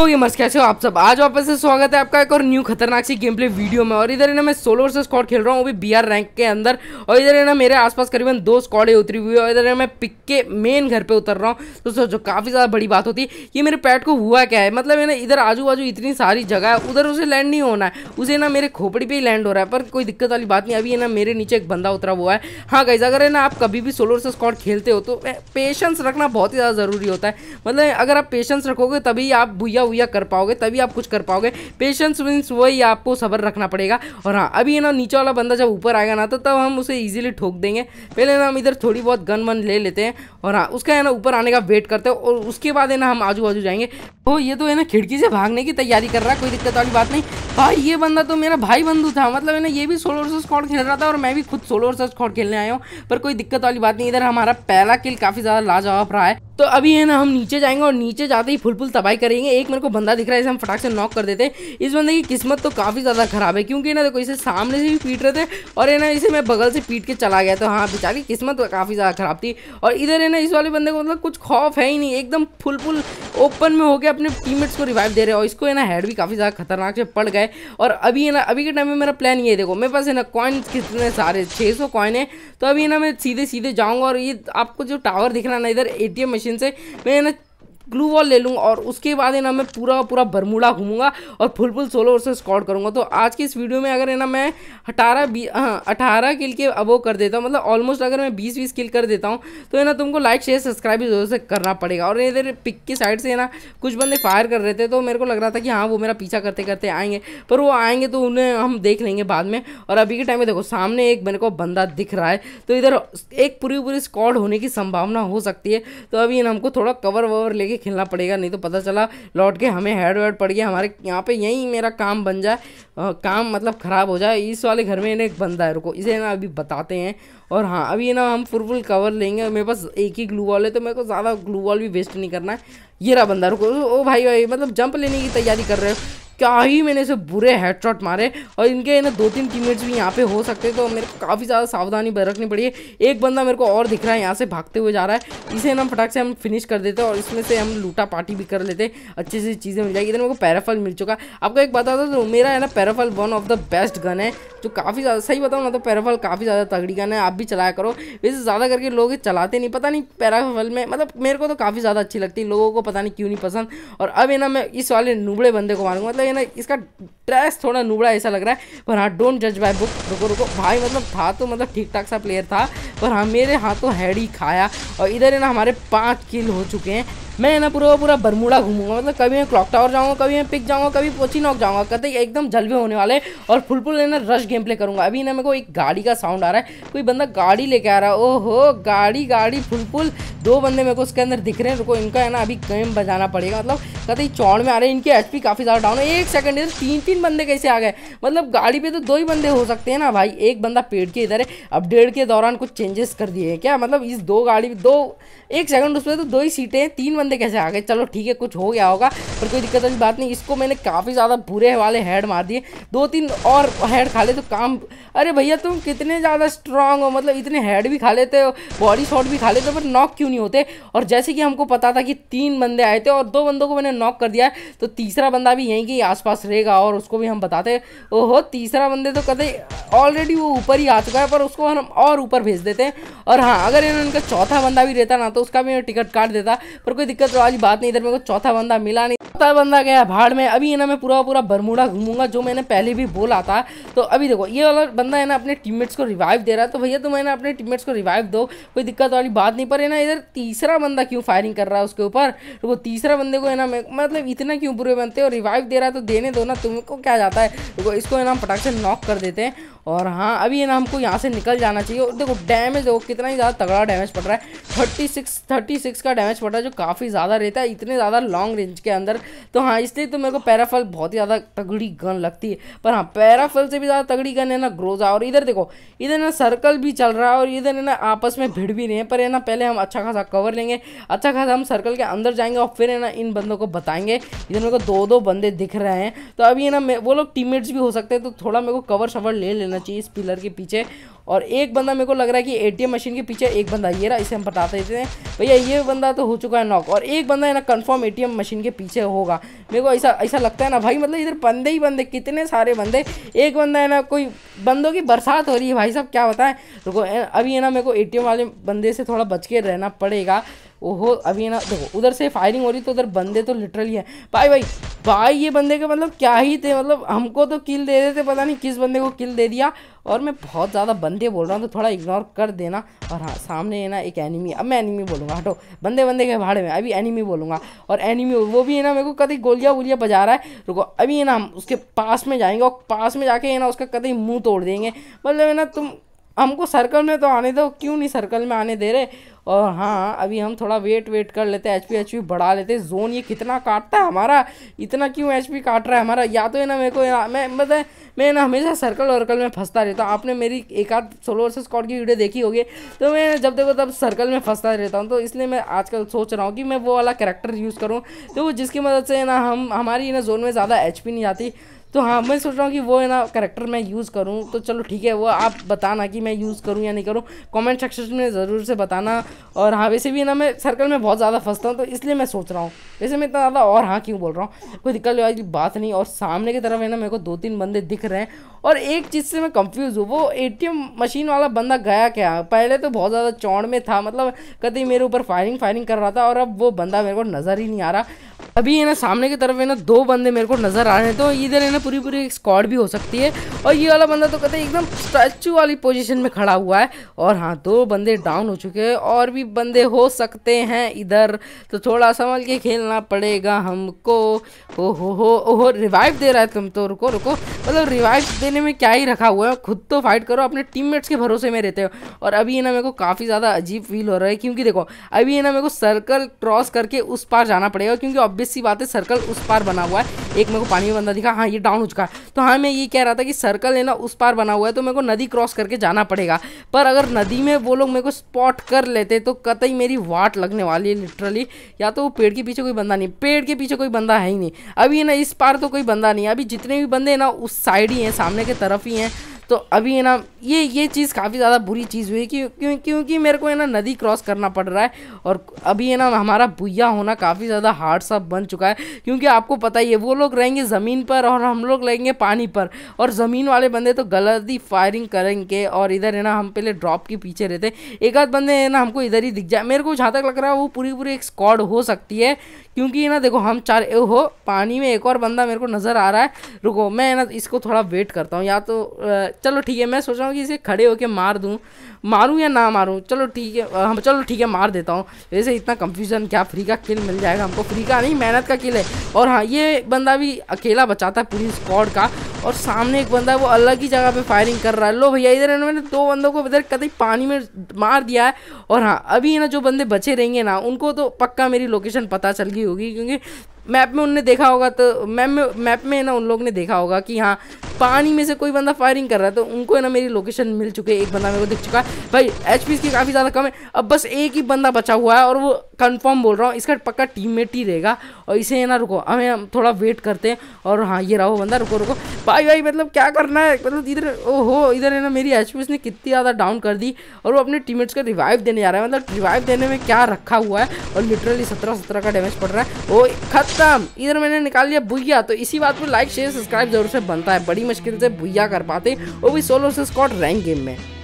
तो ये मस्त कैसे हो आप सब आज वापस से स्वागत है आपका एक और न्यू खतरनाक सी गेम प्ले वीडियो में और इधर है ना मैं सोलो से स्कॉड खेल रहा हूँ वो भी बीआर रैंक के अंदर और इधर है ना मेरे आसपास करीबन दो स्कॉडे उतरी हुई है और इधर मैं पिक के मेन घर पे उतर रहा हूँ तो सोचो काफ़ी ज़्यादा बड़ी बात होती है ये मेरे पैट को हुआ क्या है मतलब ना इधर आजू बाजू इतनी सारी जगह है उधर उसे लैंड नहीं होना है उसे ना मेरे खोपड़ी पर ही लैंड हो रहा है पर कोई दिक्कत वाली बात नहीं अभी ना मेरे नीचे एक बंदा उतरा हुआ है हाँ गाइज अगर है ना आप कभी भी सोलो से स्कॉड खेलते हो तो पेशेंस रखना बहुत ही ज़्यादा ज़रूरी होता है मतलब अगर आप पेशेंस रखोगे तभी आप भूया हुआ कर पाओगे तभी आप कुछ कर पाओगे पेशेंस मीन्स वही आपको सबर रखना पड़ेगा और हाँ अभी ना नीचे वाला बंदा जब ऊपर आएगा ना तो तब हम उसे ईजिली ठोक देंगे पहले ना हम इधर थोड़ी बहुत गन वन ले लेते हैं और हाँ उसका है ना ऊपर आने का वेट करते हैं और उसके बाद है ना हम आजू बाजू जाएंगे तो ये तो है ना खिड़की से भागने की तैयारी कर रहा है कोई दिक्कत वाली बात नहीं भाई ये बंदा तो मेरा भाई बंधु था मतलब है ना ये भी सोलो वर्सेस स्कॉट खेल रहा था और मैं भी खुद सोलो वर्सेस स्कॉट खेलने आया हूँ पर कोई दिक्कत वाली बात नहीं इधर हमारा पहला किल काफ़ी ज़्यादा लाजवाब रहा है तो अभी है ना हम नीचे जाएंगे और नीचे जाते ही फुल फुल तबाही करेंगे एक मेरे को बंदा दिख रहा है इसे हम फटाक से नॉक कर देते हैं इस बंदे की किस्मत तो काफ़ी ज़्यादा खराब है क्योंकि ना देखो इसे सामने से भी पीट रहे थे और है ना इसे मैं बगल से पीट के चला गया तो हाँ बेचारी किस्मत तो काफ़ी ज़्यादा खराब थी और इधर है ना इस वाले बंदे को मतलब कुछ खौफ है ही नहीं एकदम फुल फुल ओपन में होकर अपने टीमेट्स को रिवाइव दे रहे और इसको है ना हेड भी काफ़ी ज़्यादा खतरनाक से पड़ गए और अभी है ना अभी के टाइम में मेरा प्लान ये देखो मेरे पास है ना कॉइन कितने सारे छः सौ कॉइन है तो अभी है ना मैं सीधे सीधे जाऊँगा और ये आपको जो टावर दिख रहा है ना इधर ए मशीन 现在没人 ग्लू वॉल ले लूँगा और उसके बाद है ना मैं पूरा पूरा बरमूड़ा घूमूंगा और full full solo versus squad करूँगा तो आज की इस वीडियो में अगर है ना मैं अठारह बी हाँ अठारह किल के अबो कर देता हूँ मतलब ऑलमोस्ट अगर मैं बीस बीस किल कर देता हूँ तो है ना तुमको लाइक शेयर सब्सक्राइब जरूर से करना पड़ेगा और इधर पिक की साइड से है ना कुछ बंदे फायर कर रहे थे तो मेरे को लग रहा था कि हाँ वो मेरा पीछा करते करते आएंगे पर वो आएंगे तो उन्हें हम देख लेंगे बाद में और अभी के टाइम में देखो सामने एक मेरे को बंदा दिख रहा है तो इधर एक पूरी पूरी स्कॉड होने की संभावना हो सकती है तो अभी हमको थोड़ा कवर ववर लेके खेलना पड़ेगा नहीं तो पता चला लौट के हमें हेड वेड पड़ गया हमारे यहाँ पे यहीं मेरा काम बन जाए काम मतलब ख़राब हो जाए इस वाले घर में एक बंदा है रुको इसे ना अभी बताते हैं और हाँ अभी ना हम फुल फुल कवर लेंगे मेरे पास एक ही ग्लू वॉल है तो मेरे को ज़्यादा ग्लू वॉल भी वेस्ट नहीं करना है ये रहा बंदा रुको ओ भाई भाई मतलब जंप लेने की तैयारी कर रहे हो क्या ही मैंने इसे बुरे हेडशॉट मारे और इनके ना दो तीन टीममेट्स भी यहाँ पे हो सकते तो मेरे को काफ़ी ज़्यादा सावधानी बरतनी पड़ी है एक बंदा मेरे को और दिख रहा है यहाँ से भागते हुए जा रहा है इसे ना फटाक से हम फिनिश कर देते हैं और इसमें से हम लूटा पार्टी भी कर लेते अच्छी से चीज़ें मिल जाएगी इधर मेरे को पैराफल मिल चुका आपको एक बता दो तो मेरा है ना Parafal one of the best gun है जो काफ़ी ज़्यादा सही बताऊँ ना तो पैराफल काफ़ी ज़्यादा तगड़ी गन है आप भी चलाया करो वैसे ज़्यादा करके लोग चलाते नहीं पता नहीं पैराफल में मतलब मेरे को तो काफ़ी ज़्यादा अच्छी लगती है लोगों को पता नहीं क्यों नहीं पसंद और अब है ना मैं इस वाले नुबड़े बंदे को मारूंगा मतलब ये ना इसका ड्रेस थोड़ा नुबड़ा ऐसा लग रहा है पर हाँ डोंट जज बाय बुक रुको रुको भाई मतलब था तो मतलब ठीक ठाक सा प्लेयर था पर हाँ मेरे हाथों हैड ही खाया और इधर है ना हमारे पाँच किल हो चुके हैं मैं ना पूरा पूरा बरमूड़ा घूमूंगा मतलब कभी मैं क्लॉक टावर जाऊँगा कभी मैं पिक जाऊँगा कभी पोची नॉक जाऊँगा कहते एकदम जलवे होने वाले और फुल फुल ना रश गेम प्ले करूँगा अभी ना मेरे को एक गाड़ी का साउंड आ रहा है कोई बंदा गाड़ी लेके आ रहा है ओहो गाड़ी गाड़ी फुल फुल दो बंदे मेरे को उसके अंदर दिख रहे हैं रुको इनका है ना अभी गेम बजाना पड़ेगा मतलब कहते चौड़ में आ रहे हैं इनकी एचपी काफ़ी ज़्यादा डाउन है एक सेकंड इधर तीन तीन बंदे कैसे आ गए मतलब गाड़ी पे तो दो ही बंदे हो सकते हैं ना भाई एक बंदा पेड़ के इधर है अपडेट के दौरान कुछ चेंजेस कर दिए हैं क्या मतलब इस दो गाड़ी दो एक सेकंड उसमें तो दो ही सीटें हैं तीन बंदे कैसे आ गए चलो ठीक है कुछ हो गया होगा पर कोई दिक्कत वाली बात नहीं इसको मैंने काफ़ी ज़्यादा बुरे वाले हेड मार दिए दो तीन और हेड खा ले तो काम अरे भैया तुम कितने ज़्यादा स्ट्रांग हो मतलब इतने हेड भी खा लेते हो बॉडी शॉट भी खा लेते हो पर नॉक क्यों नहीं होते और जैसे कि हमको पता था कि तीन बंदे आए थे और दो बंदों को मैंने नॉक कर दिया तो तीसरा बंदा भी यहीं के आसपास रहेगा और उसको भी हम बताते ओहो तीसरा बंदे तो कहते ऑलरेडी वो ऊपर ही आ चुका है पर उसको हम और ऊपर भेज देते हैं और हाँ अगर इन्होंने चौथा बंदा भी रहता ना तो उसका भी टिकट काट देता पर कोई दिक्कत वाली बात नहीं इधर मेरे को चौथा बंदा मिला नहीं चौथा बंदा गया भाड़ में अभी ना मैं पूरा पूरा बरमूडा घूमूंगा जो मैंने पहले भी बोला था तो अभी देखो ये वाला बंदा है ना अपने टीममेट्स को रिवाइव दे रहा है तो भैया तुम मैंने ना अपने टीममेट्स को रिवाइव दो कोई दिक्कत वाली बात नहीं पर है ना इधर तीसरा बंदा क्यों फायरिंग कर रहा है उसके ऊपर तो वो तीसरा बंदे को है ना मैं मतलब इतना क्यों बुरे बनते हो रिवाइव दे रहा है तो देने दो ना तुमको क्या जाता है इसको है ना हम पटाख से नॉक कर देते हैं और हाँ अभी है ना हमको यहाँ से निकल जाना चाहिए और देखो डैमेज देखो कितना ही ज़्यादा तगड़ा डैमेज पड़ रहा है थर्टी सिक्स थर्टी सिक्स का डैमेज पड़ रहा है जो काफ़ी ज़्यादा रहता है इतने ज़्यादा लॉन्ग रेंज के अंदर तो हाँ इसलिए तो मेरे को पैराफल बहुत ही ज़्यादा तगड़ी गन लगती है पर हाँ पैराफल से भी ज़्यादा तगड़ी गन है ना ग्रोजा और इधर देखो इधर ना सर्कल भी चल रहा है और इधर है ना आपस में भिड़ भी नहीं है पर है ना पहले हम अच्छा खासा कवर लेंगे अच्छा खासा हम सर्कल के अंदर जाएंगे और फिर है ना इन बंदों को बताएंगे इधर मेरे को दो दो बंदे दिख रहे हैं तो अभी ना वो लोग टीममेट्स भी हो सकते हैं तो थोड़ा मेरे को कवर शवर ले लेना चाहिए इस पिलर के पीछे और एक बंदा मेरे को लग रहा है कि एटीएम मशीन के पीछे एक बंदा ये रहा इसे हम बता देते हैं भैया ये बंदा तो हो चुका है नॉक और एक बंदा है ना कंफर्म एटीएम मशीन के पीछे होगा मेरे को ऐसा ऐसा लगता है ना भाई मतलब इधर बंदे ही बंदे कितने सारे बंदे एक बंदा है ना कोई बंदों की बरसात हो रही है भाई साहब क्या बताएं रुको अभी है ना मेरे को ए वाले बंदे से थोड़ा बच के रहना पड़ेगा ओहो अभी ना देखो उधर से फायरिंग हो रही तो उधर बंदे तो लिटरली हैं भाई भाई भाई ये बंदे के मतलब क्या ही थे मतलब हमको तो किल दे देते पता नहीं किस बंदे को किल दे दिया और मैं बहुत ज़्यादा बंदे बोल रहा हूँ तो थोड़ा इग्नोर कर देना और हाँ सामने है ना एक एनिमी अब मैं एनिमी बोलूँगा हटो बंदे बंदे के भाड़े में अभी एनिमी बोलूँगा और एनिमी वो भी है ना मेरे को कभी गोलियाँ वोलियाँ बजा रहा है रुको अभी है ना हम उसके पास में जाएंगे और पास में जाके है ना उसका कतई मुँह तोड़ देंगे मतलब है ना तुम हमको सर्कल में तो आने दो क्यों नहीं सर्कल में आने दे रहे और हाँ अभी हम थोड़ा वेट वेट कर लेते हैं एच पी एच पी बढ़ा लेते हैं जोन ये कितना काटता है हमारा इतना क्यों एच पी काट रहा है हमारा या तो है ना मेरे को ना, मैं बताए मतलब मैं ना हमेशा सर्कल वर्कल में फंसता रहता हूँ आपने मेरी एक आध सोलो वर्सेस स्कॉड की वीडियो देखी होगी तो मैं जब देखो तब सर्कल में फंसता रहता हूँ तो इसलिए मैं आजकल सोच रहा हूँ कि मैं वो वाला करेक्टर यूज़ करूँ तो जिसकी मदद से ना हम हमारी ना जोन में ज़्यादा एच पी नहीं आती तो हाँ मैं सोच रहा हूँ कि वो है ना करेक्टर मैं यूज़ करूँ तो चलो ठीक है वो आप बताना कि मैं यूज़ करूँ या नहीं करूँ कमेंट सेक्शन में ज़रूर से बताना और हाँ वैसे भी ना मैं सर्कल में बहुत ज़्यादा फंसता हूँ तो इसलिए मैं सोच रहा हूँ वैसे मैं इतना ज़्यादा और हाँ क्यों बोल रहा हूँ कोई दिक्कत वाली बात नहीं और सामने की तरफ है ना मेरे को दो तीन बंदे दिख रहे हैं और एक चीज़ से मैं कंफ्यूज हूँ वो एटीएम मशीन वाला बंदा गया क्या पहले तो बहुत ज़्यादा चौड़ में था मतलब कभी मेरे ऊपर फायरिंग फायरिंग कर रहा था और अब वो बंदा मेरे को नज़र ही नहीं आ रहा अभी है ना सामने की तरफ है ना दो बंदे मेरे को नजर आ रहे हैं तो इधर है ना पूरी पूरी एक स्क्वाड भी हो सकती है और ये वाला बंदा तो कहते हैं एकदम स्टैचू वाली पोजीशन में खड़ा हुआ है और हाँ दो बंदे डाउन हो चुके हैं और भी बंदे हो सकते हैं इधर तो थोड़ा संभल के खेलना पड़ेगा हमको ओहो हो हो ओहो रिवाइव दे रहा है तुम तो रुको रुको मतलब रिवाइव देने में क्या ही रखा हुआ है खुद तो फाइट करो अपने टीममेट्स के भरोसे में रहते हो और अभी ये ना मेरे को काफ़ी ज़्यादा अजीब फील हो रहा है क्योंकि देखो अभी ये ना मेरे को सर्कल क्रॉस करके उस पार जाना पड़ेगा क्योंकि ऑब्वियस सी बात है सर्कल उस पार बना हुआ है एक मेरे को पानी में बंदा दिखा हाँ ये डाउन हो चुका है तो हाँ मैं ये कह रहा था कि सर्कल है ना उस पार बना हुआ है तो मेरे को नदी क्रॉस करके जाना पड़ेगा पर अगर नदी में वो लोग मेरे को स्पॉट कर लेते तो कतई मेरी वाट लगने वाली है लिटरली या तो पेड़ के पीछे कोई बंदा नहीं पेड़ के पीछे कोई बंदा है ही नहीं अभी ना इस पार तो कोई बंदा नहीं अभी जितने भी बंदे हैं ना उस साइड ही हैं सामने के तरफ ही हैं तो अभी है ना ये ये चीज़ काफ़ी ज़्यादा बुरी चीज़ हुई कि क्यों क्योंकि मेरे को है ना नदी क्रॉस करना पड़ रहा है और अभी है ना हमारा भुया होना काफ़ी ज़्यादा हार्ड सा बन चुका है क्योंकि आपको पता ही है वो लोग रहेंगे ज़मीन पर और हम लोग रहेंगे पानी पर और ज़मीन वाले बंदे तो गलत ही फायरिंग करेंगे और इधर है ना हम पहले ड्रॉप के पीछे रहते एक आध बंदे है ना हमको इधर ही दिख जाए मेरे को जहाँ तक लग रहा है वो पूरी पूरी एक स्कॉड हो सकती है क्योंकि ना देखो हम चार हो पानी में एक और बंदा मेरे को नज़र आ रहा है रुको मैं ना इसको थोड़ा वेट करता हूँ या तो चलो ठीक है मैं सोच रहा हूँ कि इसे खड़े होकर मार दूँ मारूँ या ना मारूँ चलो ठीक है हम चलो ठीक है मार देता हूँ वैसे इतना कंफ्यूजन क्या फ्री का किल मिल जाएगा हमको फ्री का नहीं मेहनत का किल है और हाँ ये बंदा भी अकेला बचाता है पूरी स्कॉड का और सामने एक बंदा वो अलग ही जगह पे फायरिंग कर रहा है लो भैया इधर इन्होंने दो बंदों को इधर कतई पानी में मार दिया है और हाँ अभी ना जो बंदे बचे रहेंगे ना उनको तो पक्का मेरी लोकेशन पता चल गई होगी क्योंकि मैप में उनने देखा होगा तो मैप में मैप में ना उन लोग ने देखा होगा कि हाँ पानी में से कोई बंदा फायरिंग कर रहा है तो उनको है ना मेरी लोकेशन मिल चुकी है एक बंदा मेरे को दिख चुका है भाई एच पी इसकी काफ़ी ज़्यादा कम है अब बस एक ही बंदा बचा हुआ है और वो कंफर्म बोल रहा हूँ इसका पक्का मेट ही रहेगा और इसे है ना रुको हमें हम थोड़ा वेट करते हैं और हाँ ये रहो बंदा रुको रुको भाई भाई मतलब क्या करना है मतलब इधर ओहो इधर है ना मेरी एच पी ने कितनी ज़्यादा डाउन कर दी और वो अपने मेट्स को रिवाइव देने जा रहा है मतलब रिवाइव देने में क्या रखा हुआ है और लिटरली सत्रह सत्रह का डैमेज पड़ रहा है ओ खत्म इधर मैंने निकाल लिया भूया तो इसी बात पर लाइक शेयर सब्सक्राइब जरूर से बनता है बड़ी मुश्किल से भुया कर पाते वो भी सोलो से स्कॉट रैंक गेम में